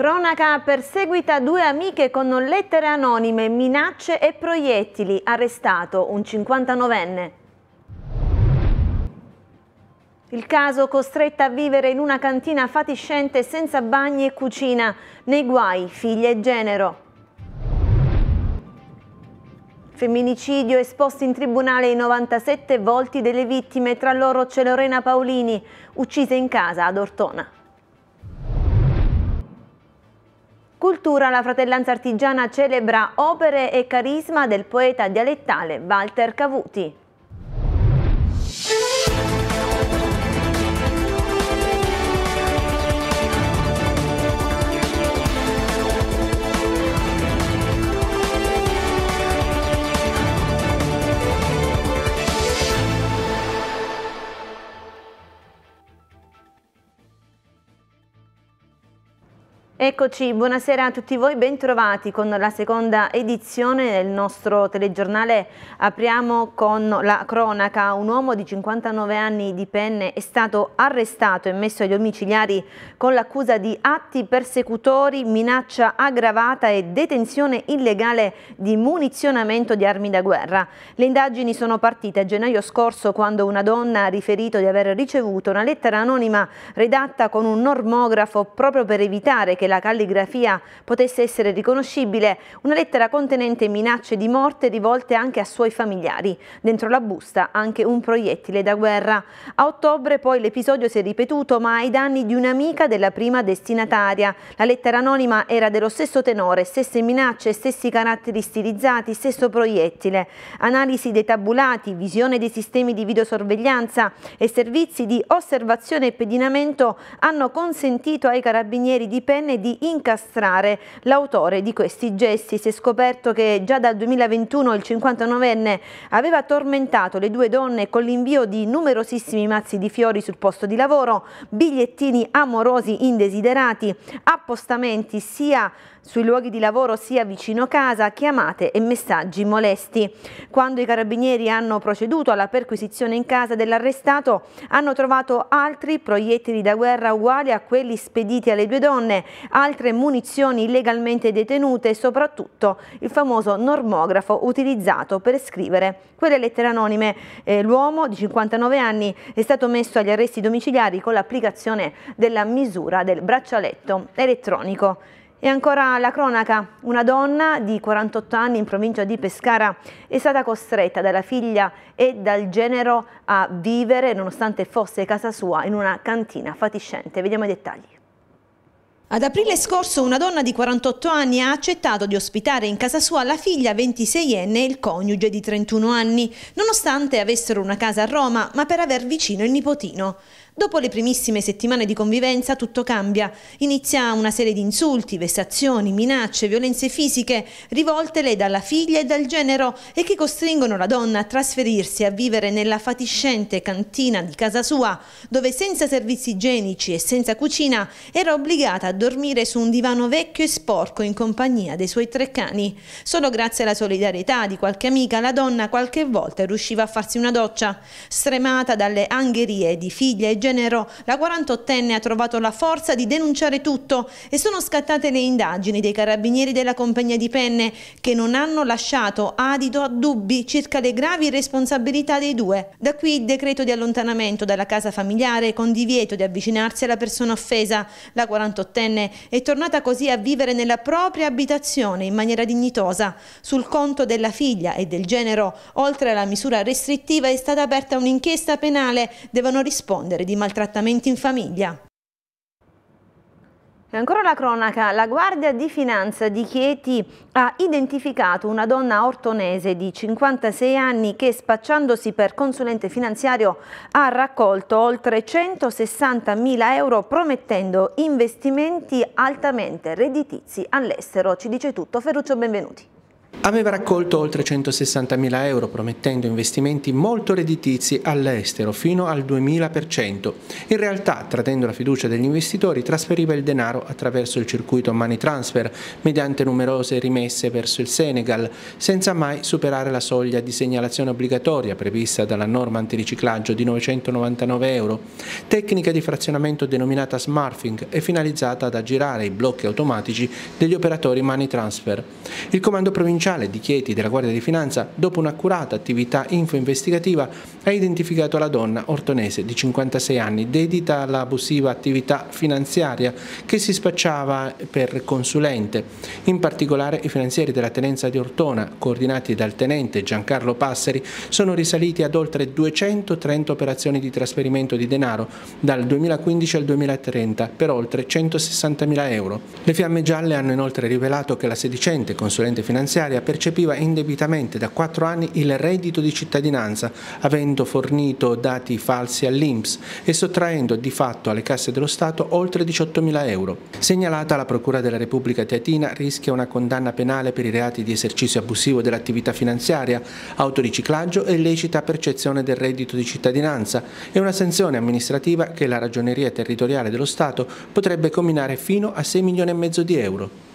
Cronaca perseguita due amiche con lettere anonime, minacce e proiettili. Arrestato un 59enne. Il caso costretta a vivere in una cantina fatiscente senza bagni e cucina. Nei guai, figlia e genero. Femminicidio esposto in tribunale i 97 volti delle vittime, tra loro c'è Lorena Paolini, uccisa in casa ad Ortona. Cultura, la fratellanza artigiana celebra opere e carisma del poeta dialettale Walter Cavuti. Eccoci, buonasera a tutti voi, bentrovati con la seconda edizione del nostro telegiornale. Apriamo con la cronaca. Un uomo di 59 anni di penne è stato arrestato e messo agli omicidiari con l'accusa di atti persecutori, minaccia aggravata e detenzione illegale di munizionamento di armi da guerra. Le indagini sono partite a gennaio scorso quando una donna ha riferito di aver ricevuto una lettera anonima redatta con un normografo proprio per evitare che la calligrafia potesse essere riconoscibile una lettera contenente minacce di morte rivolte anche a suoi familiari. Dentro la busta anche un proiettile da guerra. A ottobre poi l'episodio si è ripetuto ma ai danni di un'amica della prima destinataria. La lettera anonima era dello stesso tenore, stesse minacce, stessi caratteri stilizzati, stesso proiettile. Analisi dei tabulati, visione dei sistemi di videosorveglianza e servizi di osservazione e pedinamento hanno consentito ai carabinieri di Penne di incastrare l'autore di questi gesti. Si è scoperto che già dal 2021 il 59enne aveva tormentato le due donne con l'invio di numerosissimi mazzi di fiori sul posto di lavoro, bigliettini amorosi indesiderati, appostamenti sia sui luoghi di lavoro sia vicino casa, chiamate e messaggi molesti. Quando i carabinieri hanno proceduto alla perquisizione in casa dell'arrestato, hanno trovato altri proiettili da guerra uguali a quelli spediti alle due donne, altre munizioni illegalmente detenute e soprattutto il famoso normografo utilizzato per scrivere quelle lettere anonime. Eh, l'uomo di 59 anni è stato messo agli arresti domiciliari con l'applicazione della misura del braccialetto elettronico. E ancora la cronaca, una donna di 48 anni in provincia di Pescara è stata costretta dalla figlia e dal genero a vivere nonostante fosse casa sua in una cantina fatiscente. Vediamo i dettagli. Ad aprile scorso una donna di 48 anni ha accettato di ospitare in casa sua la figlia 26enne e il coniuge di 31 anni, nonostante avessero una casa a Roma, ma per aver vicino il nipotino. Dopo le primissime settimane di convivenza tutto cambia. Inizia una serie di insulti, vessazioni, minacce, violenze fisiche rivoltele dalla figlia e dal genero e che costringono la donna a trasferirsi a vivere nella fatiscente cantina di casa sua, dove senza servizi igienici e senza cucina era obbligata a dormire su un divano vecchio e sporco in compagnia dei suoi tre cani. Solo grazie alla solidarietà di qualche amica la donna qualche volta riusciva a farsi una doccia. Stremata dalle angherie di figlia e genero genero, la 48enne ha trovato la forza di denunciare tutto e sono scattate le indagini dei carabinieri della compagnia di penne che non hanno lasciato adito a dubbi circa le gravi responsabilità dei due. Da qui il decreto di allontanamento dalla casa familiare con divieto di avvicinarsi alla persona offesa. La 48enne è tornata così a vivere nella propria abitazione in maniera dignitosa. Sul conto della figlia e del genero, oltre alla misura restrittiva, è stata aperta un'inchiesta penale. Devono rispondere di maltrattamenti in famiglia. E ancora la cronaca, la Guardia di Finanza di Chieti ha identificato una donna ortonese di 56 anni che spacciandosi per consulente finanziario ha raccolto oltre 160.000 euro promettendo investimenti altamente redditizi all'estero. Ci dice tutto Ferruccio Benvenuti. Aveva raccolto oltre 160.000 euro promettendo investimenti molto redditizi all'estero fino al 2000%. In realtà, tradendo la fiducia degli investitori, trasferiva il denaro attraverso il circuito money transfer mediante numerose rimesse verso il Senegal, senza mai superare la soglia di segnalazione obbligatoria prevista dalla norma antiriciclaggio di 999 euro. Tecnica di frazionamento denominata smurfing e finalizzata ad aggirare i blocchi automatici degli operatori money transfer. Il comando provinciale ufficiale di Chieti della Guardia di Finanza, dopo un'accurata attività info-investigativa, ha identificato la donna ortonese di 56 anni, dedita all'abusiva attività finanziaria che si spacciava per consulente. In particolare i finanzieri della tenenza di Ortona, coordinati dal tenente Giancarlo Passeri, sono risaliti ad oltre 230 operazioni di trasferimento di denaro dal 2015 al 2030 per oltre 160.000 euro. Le fiamme gialle hanno inoltre rivelato che la sedicente consulente finanziaria proprietaria percepiva indebitamente da quattro anni il reddito di cittadinanza, avendo fornito dati falsi all'Inps e sottraendo di fatto alle casse dello Stato oltre 18.000 euro. Segnalata alla Procura della Repubblica Teatina rischia una condanna penale per i reati di esercizio abusivo dell'attività finanziaria, autoriciclaggio e illecita percezione del reddito di cittadinanza e una sanzione amministrativa che la Ragioneria Territoriale dello Stato potrebbe combinare fino a 6 milioni e mezzo di euro.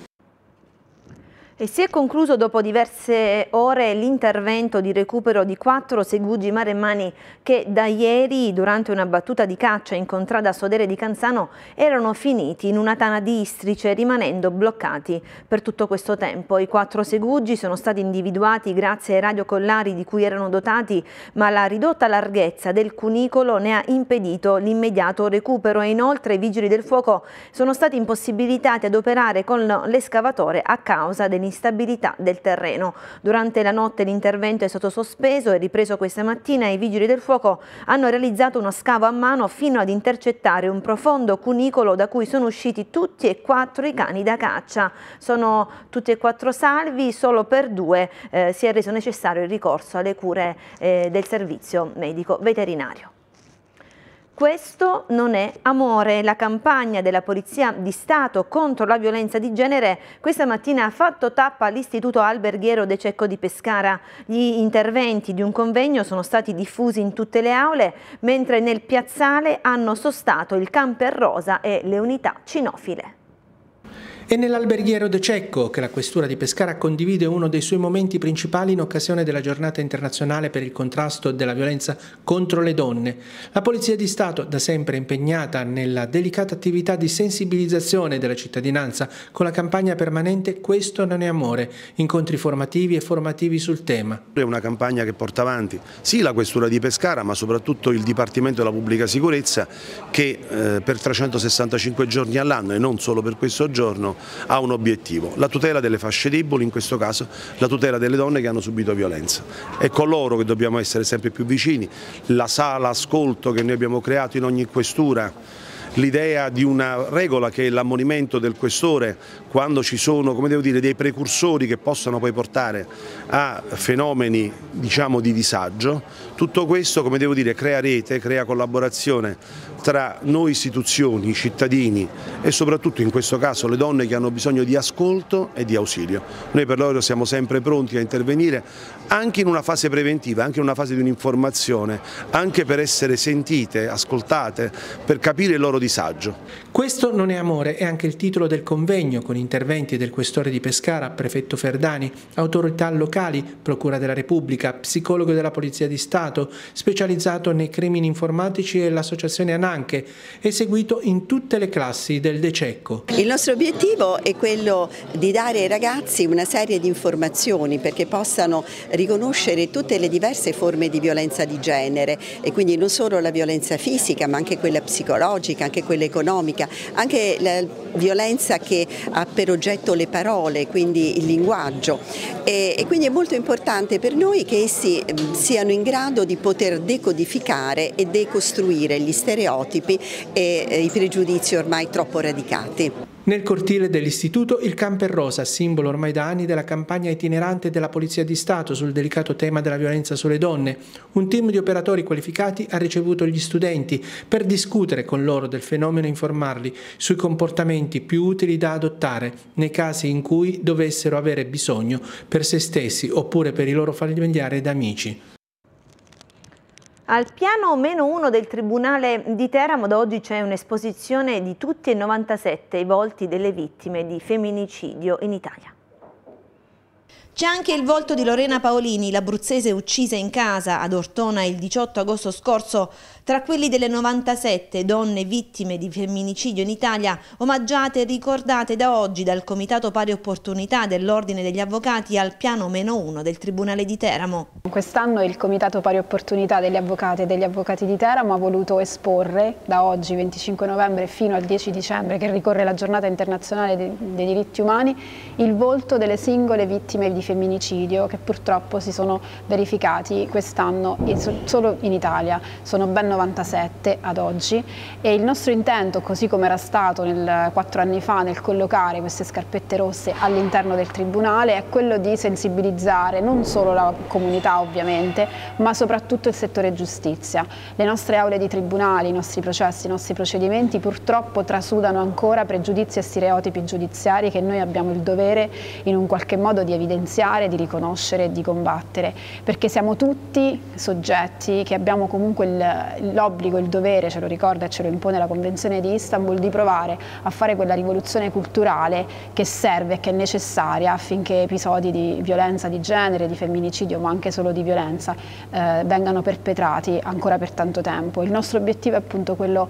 E si è concluso dopo diverse ore l'intervento di recupero di quattro segugi maremmani che da ieri, durante una battuta di caccia in contrada Sodere di Canzano, erano finiti in una tana di Istrice, rimanendo bloccati per tutto questo tempo. I quattro segugi sono stati individuati grazie ai radiocollari di cui erano dotati, ma la ridotta larghezza del cunicolo ne ha impedito l'immediato recupero e inoltre i vigili del fuoco sono stati impossibilitati ad operare con l'escavatore a causa dell'installazione l'instabilità del terreno. Durante la notte l'intervento è stato sospeso e ripreso questa mattina i vigili del fuoco hanno realizzato uno scavo a mano fino ad intercettare un profondo cunicolo da cui sono usciti tutti e quattro i cani da caccia. Sono tutti e quattro salvi, solo per due eh, si è reso necessario il ricorso alle cure eh, del servizio medico veterinario. Questo non è amore. La campagna della Polizia di Stato contro la violenza di genere questa mattina ha fatto tappa all'Istituto Alberghiero De Cecco di Pescara. Gli interventi di un convegno sono stati diffusi in tutte le aule, mentre nel piazzale hanno sostato il camper rosa e le unità cinofile. È nell'alberghiero De Cecco che la Questura di Pescara condivide uno dei suoi momenti principali in occasione della giornata internazionale per il contrasto della violenza contro le donne. La Polizia di Stato, da sempre impegnata nella delicata attività di sensibilizzazione della cittadinanza con la campagna permanente Questo non è amore, incontri formativi e formativi sul tema. È una campagna che porta avanti sì la Questura di Pescara ma soprattutto il Dipartimento della Pubblica Sicurezza che eh, per 365 giorni all'anno e non solo per questo giorno ha un obiettivo, la tutela delle fasce deboli, in questo caso la tutela delle donne che hanno subito violenza. È con loro che dobbiamo essere sempre più vicini, la sala ascolto che noi abbiamo creato in ogni questura l'idea di una regola che è l'ammonimento del questore quando ci sono dire, dei precursori che possano poi portare a fenomeni diciamo, di disagio, tutto questo, come devo dire, crea rete, crea collaborazione tra noi istituzioni, i cittadini e soprattutto in questo caso le donne che hanno bisogno di ascolto e di ausilio. Noi per loro siamo sempre pronti a intervenire anche in una fase preventiva, anche in una fase di un'informazione, anche per essere sentite, ascoltate, per capire il loro disagio. Questo non è amore, è anche il titolo del convegno con interventi del questore di Pescara, prefetto Ferdani, autorità locali, procura della Repubblica, psicologo della Polizia di Stato, Stato, specializzato nei crimini informatici e l'associazione Ananche, eseguito in tutte le classi del Dececco. Il nostro obiettivo è quello di dare ai ragazzi una serie di informazioni perché possano riconoscere tutte le diverse forme di violenza di genere e quindi non solo la violenza fisica ma anche quella psicologica, anche quella economica, anche la violenza che ha per oggetto le parole, quindi il linguaggio e, quindi è molto importante per noi che essi mm, siano in grado modo di poter decodificare e decostruire gli stereotipi e eh, i pregiudizi ormai troppo radicati. Nel cortile dell'istituto il camper rosa, simbolo ormai da anni della campagna itinerante della Polizia di Stato sul delicato tema della violenza sulle donne. Un team di operatori qualificati ha ricevuto gli studenti per discutere con loro del fenomeno e informarli sui comportamenti più utili da adottare nei casi in cui dovessero avere bisogno per se stessi oppure per i loro familiari ed amici. Al piano meno uno del Tribunale di Teramo da oggi c'è un'esposizione di tutti e 97 i volti delle vittime di femminicidio in Italia. C'è anche il volto di Lorena Paolini, l'abruzzese uccisa in casa ad Ortona il 18 agosto scorso, tra quelli delle 97 donne vittime di femminicidio in Italia, omaggiate e ricordate da oggi dal Comitato Pari Opportunità dell'Ordine degli Avvocati al piano meno 1 del Tribunale di Teramo. Quest'anno il Comitato Pari Opportunità degli Avvocati e degli Avvocati di Teramo ha voluto esporre da oggi 25 novembre fino al 10 dicembre, che ricorre la giornata internazionale dei diritti umani, il volto delle singole vittime di femminicidio che purtroppo si sono verificati quest'anno solo in Italia, sono ben 97 ad oggi e il nostro intento, così come era stato nel, quattro anni fa nel collocare queste scarpette rosse all'interno del Tribunale, è quello di sensibilizzare non solo la comunità ovviamente, ma soprattutto il settore giustizia. Le nostre aule di tribunale, i nostri processi, i nostri procedimenti purtroppo trasudano ancora pregiudizi e stereotipi giudiziari che noi abbiamo il dovere in un qualche modo di evidenziare evidenziare, di riconoscere e di combattere, perché siamo tutti soggetti che abbiamo comunque l'obbligo, il dovere, ce lo ricorda e ce lo impone la Convenzione di Istanbul, di provare a fare quella rivoluzione culturale che serve e che è necessaria affinché episodi di violenza di genere, di femminicidio, ma anche solo di violenza, eh, vengano perpetrati ancora per tanto tempo. Il nostro obiettivo è appunto quello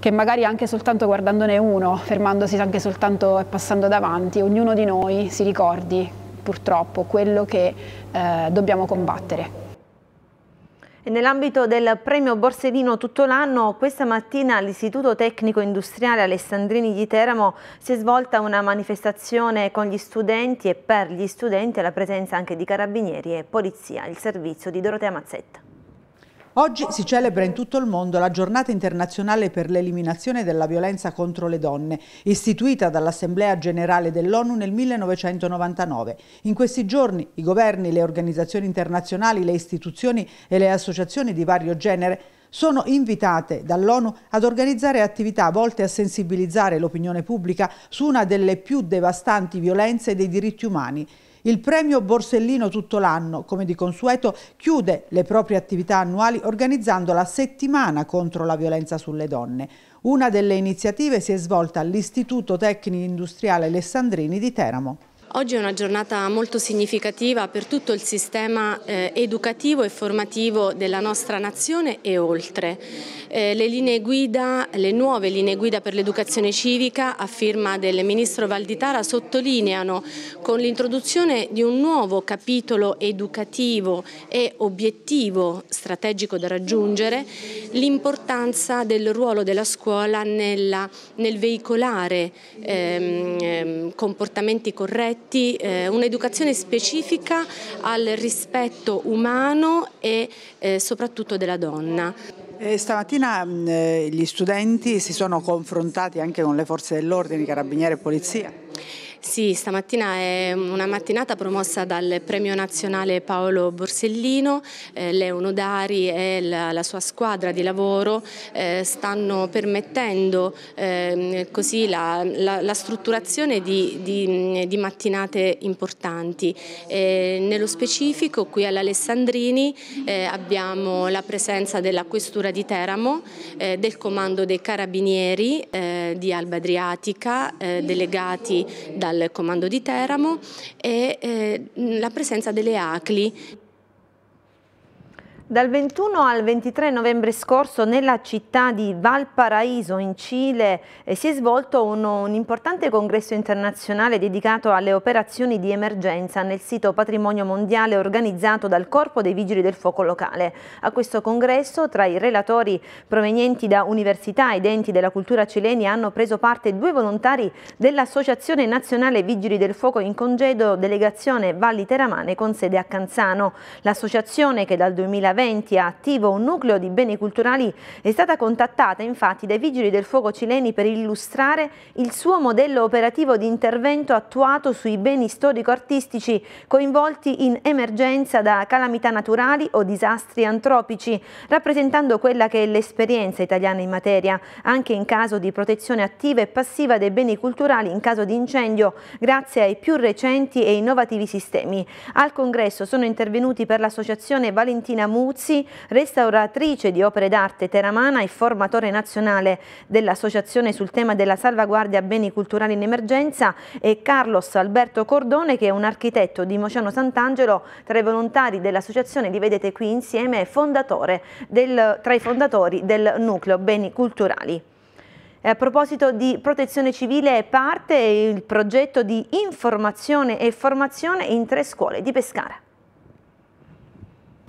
che magari anche soltanto guardandone uno, fermandosi anche soltanto e passando davanti, ognuno di noi si ricordi purtroppo quello che eh, dobbiamo combattere. Nell'ambito del premio Borsellino tutto l'anno, questa mattina all'Istituto Tecnico Industriale Alessandrini di Teramo si è svolta una manifestazione con gli studenti e per gli studenti alla presenza anche di carabinieri e polizia, il servizio di Dorotea Mazzetta. Oggi si celebra in tutto il mondo la giornata internazionale per l'eliminazione della violenza contro le donne, istituita dall'Assemblea Generale dell'ONU nel 1999. In questi giorni i governi, le organizzazioni internazionali, le istituzioni e le associazioni di vario genere sono invitate dall'ONU ad organizzare attività volte a sensibilizzare l'opinione pubblica su una delle più devastanti violenze dei diritti umani, il premio Borsellino tutto l'anno, come di consueto, chiude le proprie attività annuali organizzando la settimana contro la violenza sulle donne. Una delle iniziative si è svolta all'Istituto Tecnico Industriale Alessandrini di Teramo. Oggi è una giornata molto significativa per tutto il sistema eh, educativo e formativo della nostra nazione e oltre. Eh, le linee guida, le nuove linee guida per l'educazione civica a firma del Ministro Valditara sottolineano con l'introduzione di un nuovo capitolo educativo e obiettivo strategico da raggiungere l'importanza del ruolo della scuola nella, nel veicolare ehm, ehm comportamenti corretti tutti eh, un'educazione specifica al rispetto umano e eh, soprattutto della donna. E eh, stamattina mh, mm, eh, gli studenti si sono confrontati anche con le forze dell'ordine, carabinieri e polizia. Sì, stamattina è una mattinata promossa dal premio nazionale Paolo Borsellino, eh, Leo Nodari e la, la, sua squadra di lavoro eh, stanno permettendo eh, così la, la, la, strutturazione di, di, di mattinate importanti. Eh, nello specifico qui all'Alessandrini eh, abbiamo la presenza della Questura di Teramo, eh, del Comando dei Carabinieri di Alba Adriatica, delegati dal al comando di Teramo e eh, la presenza delle ACLI. Dal 21 al 23 novembre scorso nella città di Valparaiso in Cile eh, si è svolto un, un, importante congresso internazionale dedicato alle operazioni di emergenza nel sito patrimonio mondiale organizzato dal Corpo dei Vigili del Fuoco locale. A questo congresso tra i relatori provenienti da università ed enti della cultura cileni hanno preso parte due volontari dell'Associazione Nazionale Vigili del Fuoco in congedo delegazione Valli Teramane con sede a Canzano. L'associazione che dal 2020 2020 ha attivo un nucleo di beni culturali è stata contattata infatti dai vigili del fuoco cileni per illustrare il suo modello operativo di intervento attuato sui beni storico-artistici coinvolti in emergenza da calamità naturali o disastri antropici, rappresentando quella che è l'esperienza italiana in materia, anche in caso di protezione attiva e passiva dei beni culturali in caso di incendio, grazie ai più recenti e innovativi sistemi. Al congresso sono intervenuti per l'associazione Valentina Mu Capuzzi, restauratrice di opere d'arte teramana e formatore nazionale dell'Associazione sul tema della salvaguardia beni culturali in emergenza e Carlos Alberto Cordone che è un architetto di Mociano Sant'Angelo tra i volontari dell'associazione li vedete qui insieme fondatore del, tra i fondatori del nucleo beni culturali. A proposito di protezione civile parte il progetto di informazione e formazione in tre scuole di Pescara.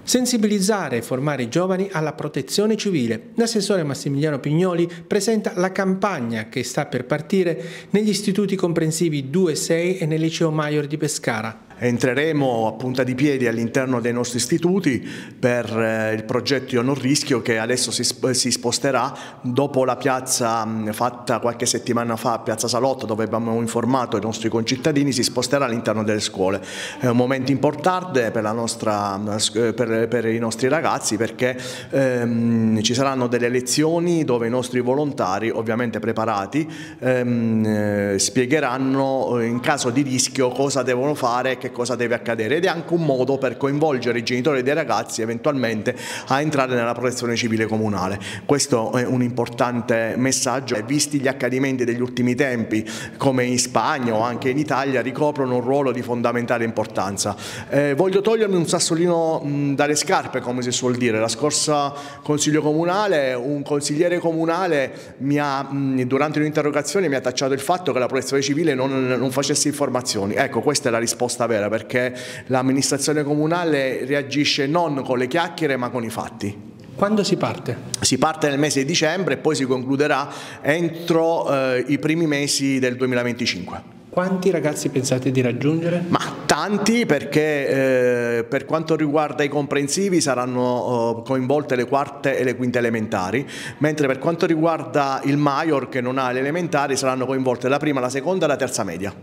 Sensibilizzare e formare i giovani alla protezione civile. L'assessore Massimiliano Pignoli presenta la campagna che sta per partire negli istituti comprensivi 2 e 6 e nel liceo Maior di Pescara entreremo a punta di piedi all'interno dei nostri istituti per eh, il progetto Io non rischio che adesso si, sposterà dopo la piazza mm, fatta qualche settimana fa a Piazza Salotto dove abbiamo informato i nostri concittadini si sposterà all'interno delle scuole. È un momento importante per, nostra, mm, eh, per, per i nostri ragazzi perché ehm, ci saranno delle lezioni dove i nostri volontari ovviamente preparati ehm, eh, spiegheranno in caso di rischio cosa devono fare che cosa deve accadere ed è anche un modo per coinvolgere i genitori dei ragazzi eventualmente a entrare nella protezione civile comunale. Questo è un importante messaggio, e visti gli accadimenti degli ultimi tempi come in Spagna o anche in Italia ricoprono un ruolo di fondamentale importanza. Eh, voglio togliermi un sassolino dalle scarpe come si suol dire, la scorsa consiglio comunale un consigliere comunale mi ha, durante un'interrogazione mi ha tacciato il fatto che la protezione civile non, non facesse informazioni, ecco questa è la risposta vera primavera perché l'amministrazione comunale reagisce non con le chiacchiere ma con i fatti. Quando si parte? Si parte nel mese di dicembre e poi si concluderà entro eh, i primi mesi del 2025. Quanti ragazzi pensate di raggiungere? Ma tanti perché eh, per quanto riguarda i comprensivi saranno eh, coinvolte le quarte e le quinte elementari, mentre per quanto riguarda il Maior che non ha le elementari saranno coinvolte la prima, la seconda e la terza media.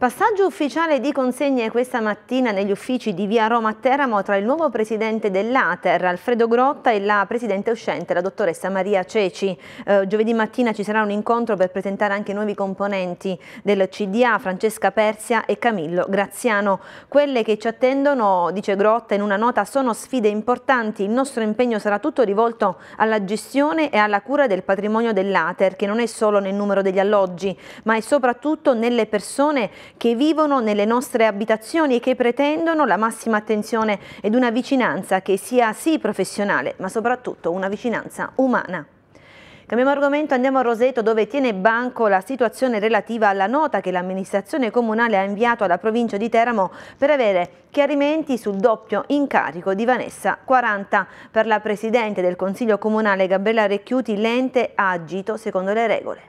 Passaggio ufficiale di consegne questa mattina negli uffici di via Roma a Teramo tra il nuovo presidente dell'Ater, Alfredo Grotta, e la presidente uscente, la dottoressa Maria Ceci. Eh, giovedì mattina ci sarà un incontro per presentare anche i nuovi componenti del CDA, Francesca Persia e Camillo Graziano. Quelle che ci attendono, dice Grotta in una nota, sono sfide importanti. Il nostro impegno sarà tutto rivolto alla gestione e alla cura del patrimonio dell'Ater, che non è solo nel numero degli alloggi, ma è soprattutto nelle persone che vivono nelle nostre abitazioni e che pretendono la massima attenzione ed una vicinanza che sia sì professionale, ma soprattutto una vicinanza umana. Cambiamo argomento, andiamo a Roseto dove tiene banco la situazione relativa alla nota che l'amministrazione comunale ha inviato alla provincia di Teramo per avere chiarimenti sul doppio incarico di Vanessa 40. Per la Presidente del Consiglio Comunale Gabriella Recchiuti l'ente ha agito secondo le regole.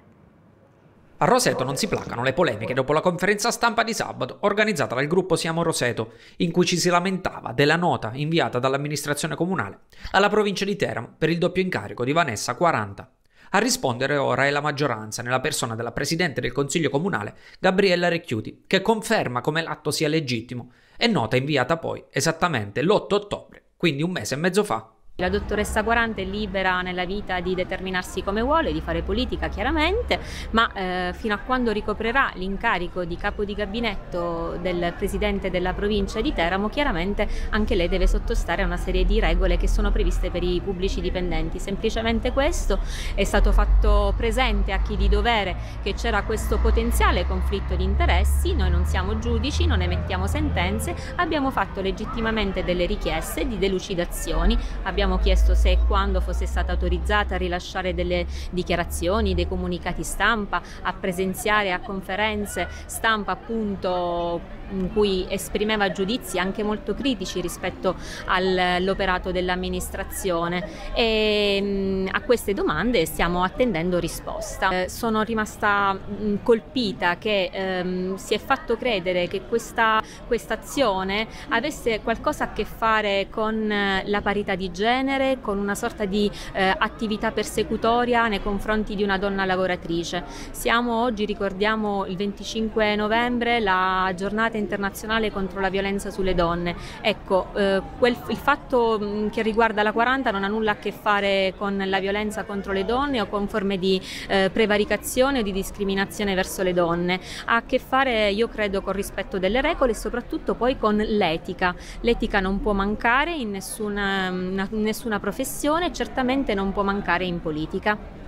A Roseto non si placano le polemiche dopo la conferenza stampa di sabato organizzata dal gruppo Siamo Roseto, in cui ci si lamentava della nota inviata dall'amministrazione comunale alla provincia di Teramo per il doppio incarico di Vanessa 40. A rispondere ora è la maggioranza, nella persona della Presidente del Consiglio Comunale, Gabriella Recchiuti, che conferma come l'atto sia legittimo e nota inviata poi esattamente l'8 ottobre, quindi un mese e mezzo fa, la dottoressa Guarante è libera nella vita di determinarsi come vuole, di fare politica chiaramente, ma eh, fino a quando ricoprerà l'incarico di capo di gabinetto del presidente della provincia di Teramo, chiaramente anche lei deve sottostare a una serie di regole che sono previste per i pubblici dipendenti. Semplicemente questo è stato fatto presente a chi di dovere che c'era questo potenziale conflitto di interessi, noi non siamo giudici, non emettiamo sentenze, abbiamo fatto legittimamente delle richieste di delucidazioni, abbiamo abbiamo chiesto se e quando fosse stata autorizzata a rilasciare delle dichiarazioni, dei comunicati stampa, a presenziare a conferenze stampa appunto in cui esprimeva giudizi anche molto critici rispetto all'operato dell'amministrazione e a queste domande stiamo attendendo risposta. Eh, sono rimasta colpita che ehm, si è fatto credere che questa azione avesse qualcosa a che fare con eh, la parità di genere, con una sorta di eh, attività persecutoria nei confronti di una donna lavoratrice. Siamo oggi, ricordiamo il 25 novembre, la giornata internazionale contro la violenza sulle donne. Ecco, eh, quel, il fatto mm, che riguarda la 40 non ha nulla a che fare con la violenza contro le donne o con forme di eh, prevaricazione o di discriminazione verso le donne, ha a che fare io credo col rispetto delle regole e soprattutto poi con l'etica. L'etica non può mancare in nessuna, in mm, nessuna professione, certamente non può mancare in politica.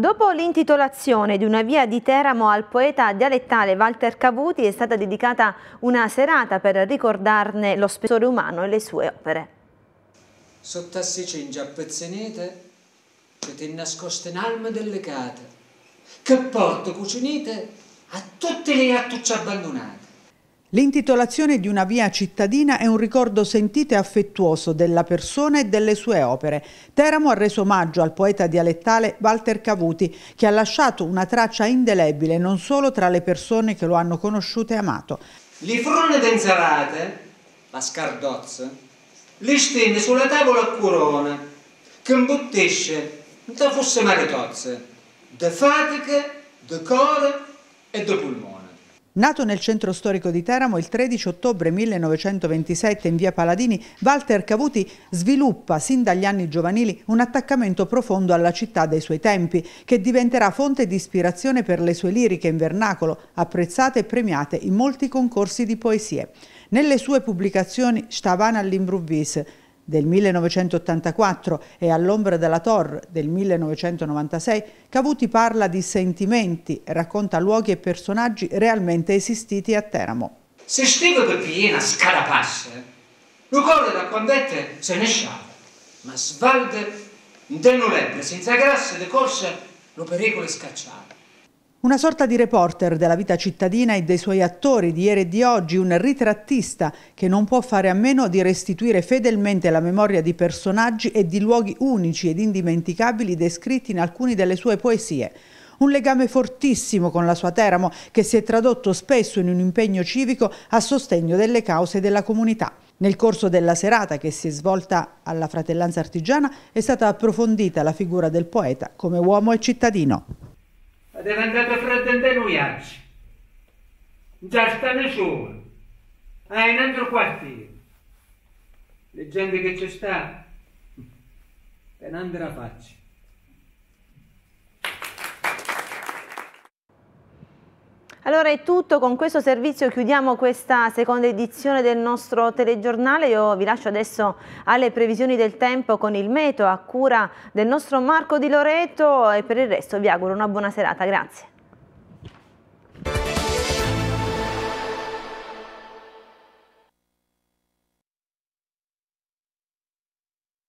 Dopo l'intitolazione di una via di Teramo al poeta dialettale Walter Cavuti è stata dedicata una serata per ricordarne lo spessore umano e le sue opere. Sotto a Sicingia pezzinite, che ti nascoste in alme delle cate, che porto cucinite a tutti gli attucci abbandonati. L'intitolazione di una via cittadina è un ricordo sentito e affettuoso della persona e delle sue opere. Teramo ha reso omaggio al poeta dialettale Walter Cavuti, che ha lasciato una traccia indelebile non solo tra le persone che lo hanno conosciuto e amato. Le frone denzerate, la scardozza, le stende sulla tavola a corona, che imbottisce, non fosse maritozze, de fatiche, de core e de pulmone. Nato nel centro storico di Teramo il 13 ottobre 1927 in via Paladini, Walter Cavuti sviluppa sin dagli anni giovanili un attaccamento profondo alla città dei suoi tempi, che diventerà fonte di ispirazione per le sue liriche in vernacolo, apprezzate e premiate in molti concorsi di poesie. Nelle sue pubblicazioni Stavana all'imbruvis, del 1984 e All'ombra della Tor del 1996, Cavuti parla di sentimenti e racconta luoghi e personaggi realmente esistiti a Teramo. Se scrivo per piena scarapasce, lo corre da quandette se ne sciava, ma svalde, non senza grasse, de corse, lo pericolo è scacciato. Una sorta di reporter della vita cittadina e dei suoi attori di ieri e di oggi, un ritrattista che non può fare a meno di restituire fedelmente la memoria di personaggi e di luoghi unici ed indimenticabili descritti in alcune delle sue poesie. Un legame fortissimo con la sua Teramo che si è tradotto spesso in un impegno civico a sostegno delle cause della comunità. Nel corso della serata che si è svolta alla Fratellanza Artigiana è stata approfondita la figura del poeta come uomo e cittadino è diventata fredda in noi oggi. Già sta nessuno, è ah, in altro quartiere. La gente che ci sta, è un'altra faccia. Allora è tutto, con questo servizio chiudiamo questa seconda edizione del nostro telegiornale. Io vi lascio adesso alle previsioni del tempo con il meto a cura del nostro Marco Di Loreto e per il resto vi auguro una buona serata. Grazie.